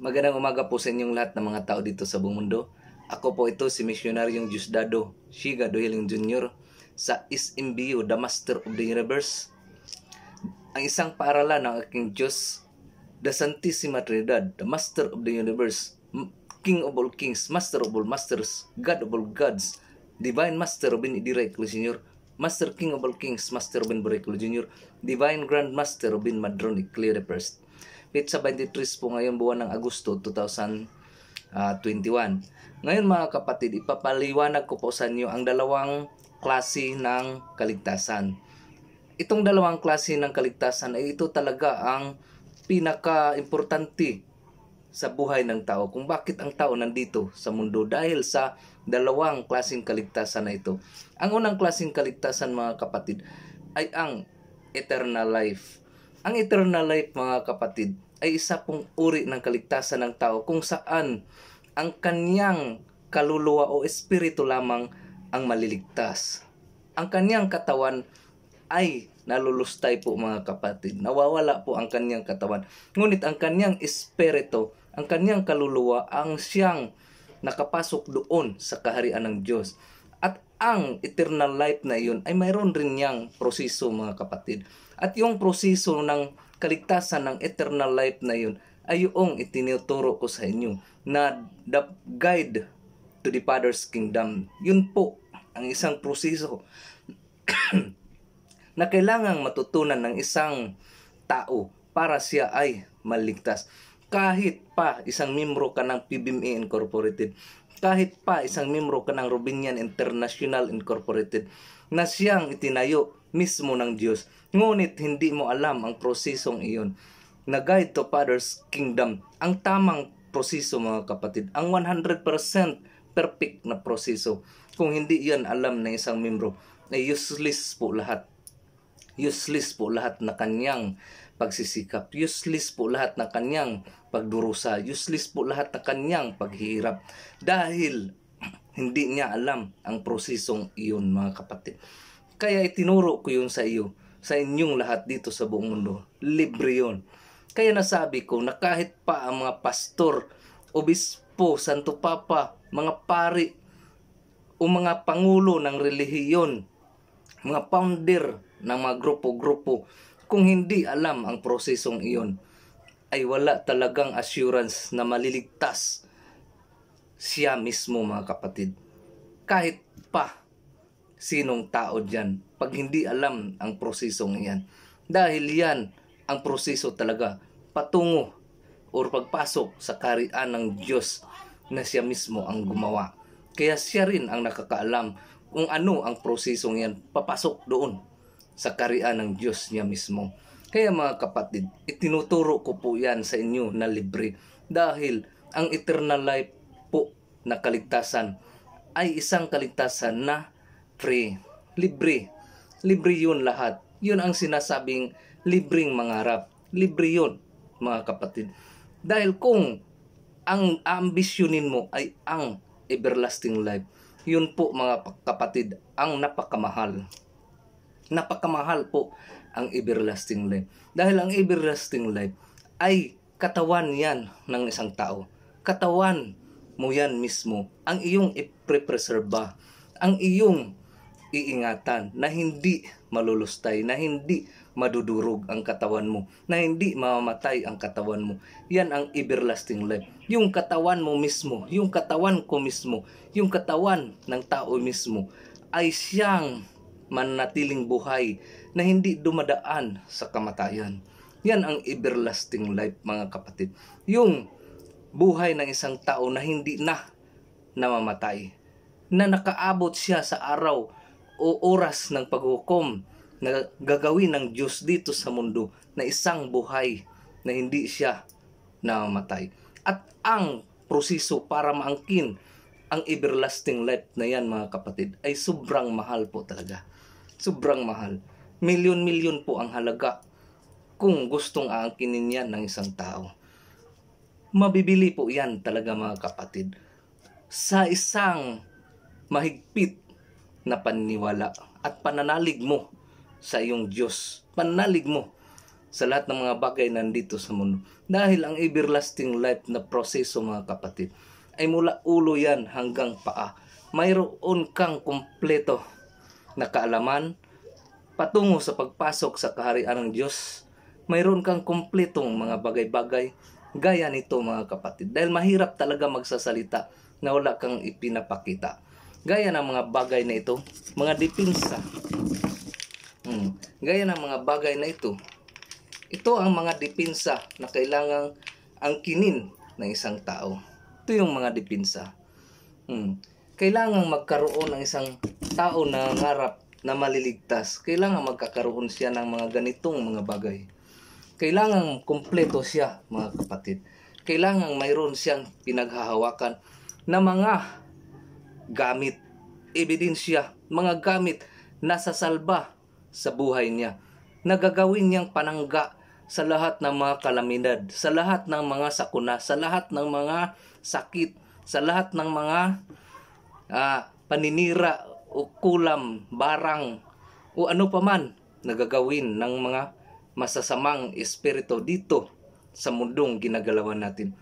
Magandang umaga po sa inyong lahat ng mga tao dito sa buong mundo. Ako po ito si misyonaryong Diosdado Shiga Dohiling Jr. sa SMBU, The Master of the Universe. Ang isang paaralan ng aking Diyos, The Santissima Trinidad, The Master of the Universe, King of all Kings, Master of all Masters, God of all Gods, Divine Master Robin Idireklo Jr., Master King of all Kings, Master Robin Boreklo Jr., Divine Grand Master Robin Madron Eclair I. Pizza 23 po ngayon buwan ng Agosto 2021. Ah, ngayon mga kapatid, ipapaliwanag ko po sa inyo ang dalawang klase ng kaligtasan. Itong dalawang klase ng kaligtasan ay ito talaga ang pinaka-importante sa buhay ng tao. Kung bakit ang tao nandito sa mundo dahil sa dalawang klaseng kaligtasan na ito. Ang unang klaseng kaligtasan mga kapatid ay ang eternal life ang eternal life mga kapatid ay isa pong uri ng kaligtasan ng tao kung saan ang kanyang kaluluwa o espiritu lamang ang maliligtas. Ang kanyang katawan ay nalulustay po mga kapatid. Nawawala po ang kanyang katawan. Ngunit ang kanyang espiritu, ang kanyang kaluluwa ang siyang nakapasok doon sa kaharian ng Diyos. At ang eternal life na iyon ay mayroon rin niyang proseso mga kapatid. At yung proseso ng kaligtasan ng eternal life na yun ay yung itinuturo ko sa inyo na the guide to the Father's kingdom. Yun po ang isang proseso na kailangang matutunan ng isang tao para siya ay maligtas. Kahit pa isang miyembro ka ng PBME Incorporated, kahit pa isang miyembro ka ng Rubinian International Incorporated, na siyang itinayo mismo ng Diyos. Ngunit hindi mo alam ang prosesong iyon na guide to Father's kingdom. Ang tamang proseso mga kapatid, ang 100% perfect na proseso. Kung hindi yan alam na isang membro, ay useless po lahat. Useless po lahat na kanyang pagsisikap. Useless po lahat na kanyang pagdurusa. Useless po lahat na kanyang paghihirap. Dahil hindi niya alam ang prosesong iyon mga kapatid. Kaya itinuro ko yun sa iyo, sa inyong lahat dito sa buong mundo. Libre yun. Kaya nasabi ko na kahit pa ang mga pastor, obispo, santo papa, mga pari, o mga pangulo ng relihiyon, mga founder ng mga grupo-grupo, kung hindi alam ang prosesong iyon, ay wala talagang assurance na maliligtas siya mismo mga kapatid. Kahit pa sinong tao dyan pag hindi alam ang prosesong iyan. Dahil yan ang proseso talaga patungo o pagpasok sa karian ng Diyos na siya mismo ang gumawa. Kaya siya rin ang nakakaalam kung ano ang prosesong yan papasok doon sa karian ng Diyos niya mismo. Kaya mga kapatid, itinuturo ko po yan sa inyo na libre dahil ang eternal life na kaligtasan ay isang kaligtasan na free, libre. Libre yun lahat. Yun ang sinasabing libreng mangarap. Libre yun, mga kapatid. Dahil kung ang ambisyonin mo ay ang everlasting life, yun po mga kapatid, ang napakamahal. Napakamahal po ang everlasting life. Dahil ang everlasting life ay katawan yan ng isang tao. Katawan mo yan mismo, ang iyong iprepreserba, ang iyong iingatan na hindi malulustay, na hindi madudurog ang katawan mo, na hindi mamamatay ang katawan mo. Yan ang everlasting life. Yung katawan mo mismo, yung katawan ko mismo, yung katawan ng tao mismo ay siyang manatiling buhay na hindi dumadaan sa kamatayan. Yan ang everlasting life mga kapatid. Yung buhay ng isang tao na hindi na namamatay, na nakaabot siya sa araw o oras ng paghukom na gagawin ng Diyos dito sa mundo na isang buhay na hindi siya namamatay. At ang proseso para maangkin ang everlasting life na yan mga kapatid ay sobrang mahal po talaga. Sobrang mahal. Milyon-milyon po ang halaga kung gustong aangkinin yan ng isang tao. Mabibili po yan talaga mga kapatid sa isang mahigpit na paniniwala at pananalig mo sa iyong Diyos. Pananalig mo sa lahat ng mga bagay nandito sa mundo. Dahil ang everlasting life na proseso mga kapatid ay mula ulo yan hanggang paa. Mayroon kang kumpleto na kaalaman patungo sa pagpasok sa kaharian ng Diyos. Mayroon kang kumpletong mga bagay-bagay gaya nito mga kapatid. Dahil mahirap talaga magsasalita na wala kang ipinapakita. Gaya ng mga bagay na ito, mga depensa. Hmm. Gaya ng mga bagay na ito. Ito ang mga depensa na kailangang kinin ng isang tao. Ito yung mga depensa. Hmm. Kailangang magkaroon ng isang tao na ngarap na maliligtas, kailangan magkakaroon siya ng mga ganitong mga bagay. Kailangan kumpleto siya, mga kapatid. Kailangan mayroon siyang pinaghahawakan na mga gamit, ebidensya, mga gamit na sasalba sa buhay niya. Nagagawin niyang panangga sa lahat ng mga kalamidad, sa lahat ng mga sakuna, sa lahat ng mga sakit, sa lahat ng mga uh, paninira o kulam, barang o ano paman man nagagawin ng mga masasamang espiritu dito sa mundong ginagalawan natin.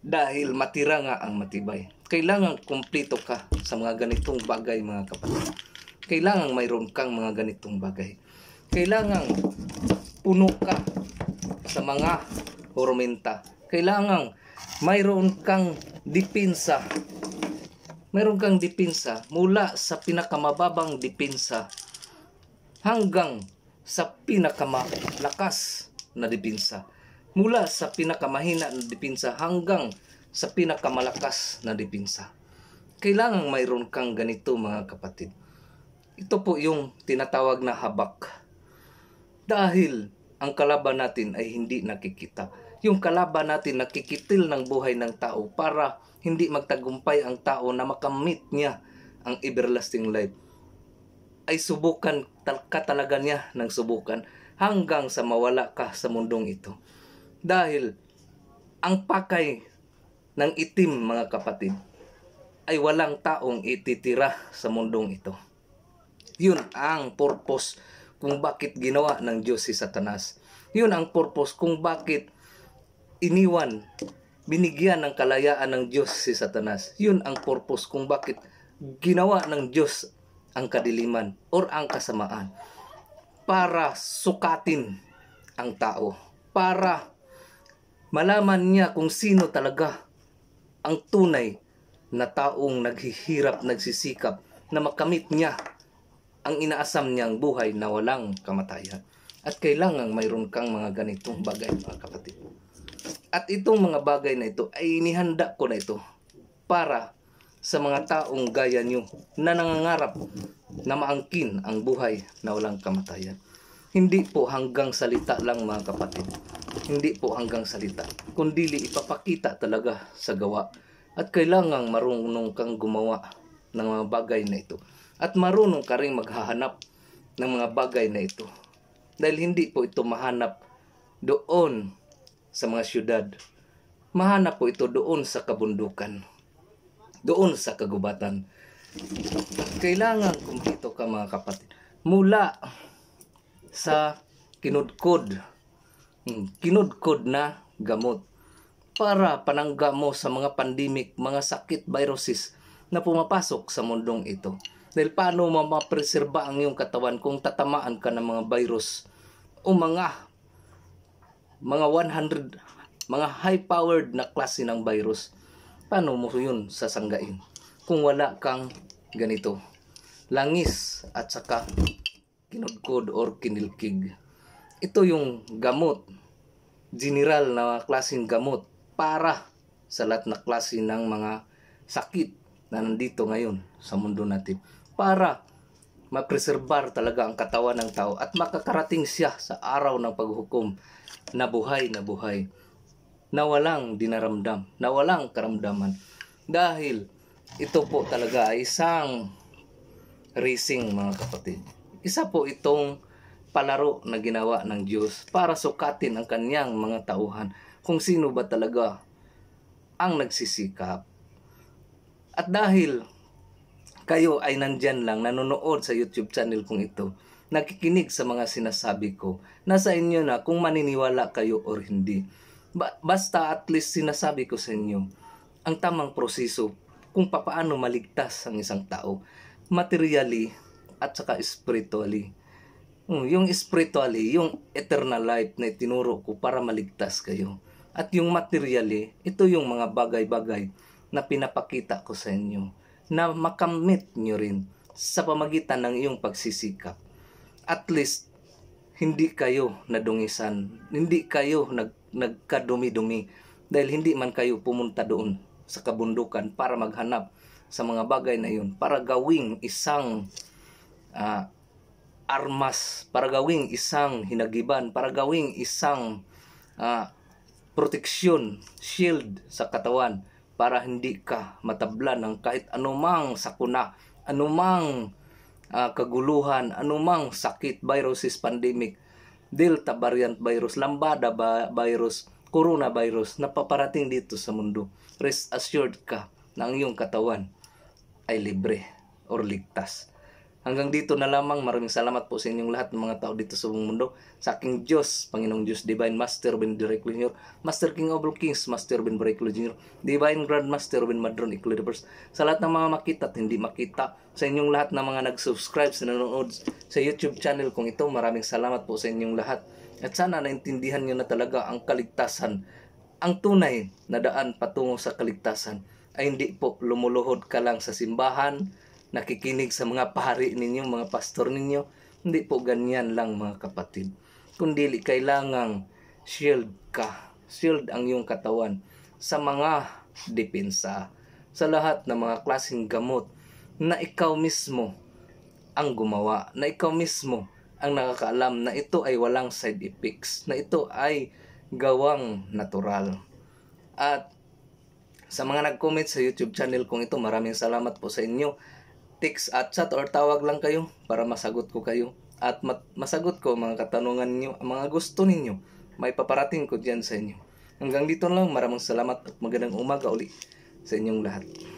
Dahil matira nga ang matibay. Kailangan kumplito ka sa mga ganitong bagay mga kapatid. Kailangan mayroon kang mga ganitong bagay. Kailangan puno ka sa mga hormenta. Kailangan mayroon kang dipinsa mayroon kang dipinsa mula sa pinakamababang dipinsa hanggang sa pinakamalakas na depensa. Mula sa pinakamahina na depensa hanggang sa pinakamalakas na depensa. Kailangan mayroon kang ganito mga kapatid. Ito po yung tinatawag na habak. Dahil ang kalaban natin ay hindi nakikita. Yung kalaban natin nakikitil ng buhay ng tao para hindi magtagumpay ang tao na makamit niya ang everlasting life ay subukan ka talaga niya ng subukan hanggang sa mawala ka sa mundong ito. Dahil ang pakay ng itim mga kapatid ay walang taong ititira sa mundong ito. Yun ang purpose kung bakit ginawa ng Diyos si Satanas. Yun ang purpose kung bakit iniwan, binigyan ng kalayaan ng Diyos si Satanas. Yun ang purpose kung bakit ginawa ng Diyos ang kadiliman or ang kasamaan para sukatin ang tao, para malaman niya kung sino talaga ang tunay na taong naghihirap, nagsisikap na makamit niya ang inaasam niyang buhay na walang kamatayan. At kailangan mayroon kang mga ganitong bagay mga kapatid. At itong mga bagay na ito ay inihanda ko na ito para sa mga taong gaya nyo na nangangarap na maangkin ang buhay na walang kamatayan. Hindi po hanggang salita lang mga kapatid. Hindi po hanggang salita. Kundili ipapakita talaga sa gawa. At kailangang marunong kang gumawa ng mga bagay na ito. At marunong ka rin maghahanap ng mga bagay na ito. Dahil hindi po ito mahanap doon sa mga syudad. Mahanap po ito doon sa kabundukan doon sa kagubatan. Kailangan kumpleto ka mga kapatid. Mula sa kinudkod, hmm, kinudkod na gamot para panangga mo sa mga pandemic, mga sakit, viruses na pumapasok sa mundong ito. Dahil paano mo mapreserba ang iyong katawan kung tatamaan ka ng mga virus o mga mga 100 mga high-powered na klase ng virus Paano mo yun sasanggain? Kung wala kang ganito, langis at saka kinudkod or kinilkig. Ito yung gamot, general na klaseng gamot para sa lahat na klase ng mga sakit na nandito ngayon sa mundo natin. Para mapreserbar talaga ang katawan ng tao at makakarating siya sa araw ng paghukom na buhay na buhay na walang dinaramdam, na walang karamdaman. Dahil ito po talaga ay isang racing mga kapatid. Isa po itong palaro na ginawa ng Diyos para sukatin ang kanyang mga tauhan kung sino ba talaga ang nagsisikap. At dahil kayo ay nandyan lang nanonood sa YouTube channel kong ito, nakikinig sa mga sinasabi ko, nasa inyo na kung maniniwala kayo or hindi. Ba- basta at least sinasabi ko sa inyo ang tamang proseso kung paano maligtas ang isang tao materially at saka spiritually. Hmm, yung spiritually, yung eternal life na itinuro ko para maligtas kayo. At yung materially, ito yung mga bagay-bagay na pinapakita ko sa inyo na makamit nyo rin sa pamagitan ng iyong pagsisikap. At least, hindi kayo nadungisan, hindi kayo nag, nagkadumi-dumi dahil hindi man kayo pumunta doon sa kabundukan para maghanap sa mga bagay na yun, para gawing isang uh, armas, para gawing isang hinagiban, para gawing isang uh, proteksyon, shield sa katawan para hindi ka matablan ng kahit anumang sakuna, anumang uh, kaguluhan, anumang sakit, viruses, pandemic, Delta variant virus, Lambada ba- virus, coronavirus na paparating dito sa mundo. Rest assured ka na ang iyong katawan ay libre or ligtas. Hanggang dito na lamang. Maraming salamat po sa inyong lahat ng mga tao dito sa buong mundo. Sa aking Diyos, Panginoong Diyos, Divine Master Ben Direct Jr., Master King of All Kings, Master Ben Breaklo Jr., Divine Grand Master Ben Madron Eclipse. Sa lahat ng mga makita at hindi makita, sa inyong lahat ng mga nag-subscribe sa nanonood sa YouTube channel kong ito, maraming salamat po sa inyong lahat. At sana naintindihan nyo na talaga ang kaligtasan. Ang tunay na daan patungo sa kaligtasan ay hindi po lumuluhod ka lang sa simbahan, nakikinig sa mga pari ninyo, mga pastor ninyo. Hindi po ganyan lang mga kapatid. Kundi kailangang shield ka. Shield ang iyong katawan sa mga depensa. Sa lahat ng mga klaseng gamot na ikaw mismo ang gumawa. Na ikaw mismo ang nakakaalam na ito ay walang side effects. Na ito ay gawang natural. At sa mga nag-comment sa YouTube channel kong ito, maraming salamat po sa inyo text at chat or tawag lang kayo para masagot ko kayo at masagot ko mga katanungan niyo, mga gusto ninyo. May paparating ko diyan sa inyo. Hanggang dito lang, maraming salamat at magandang umaga uli sa inyong lahat.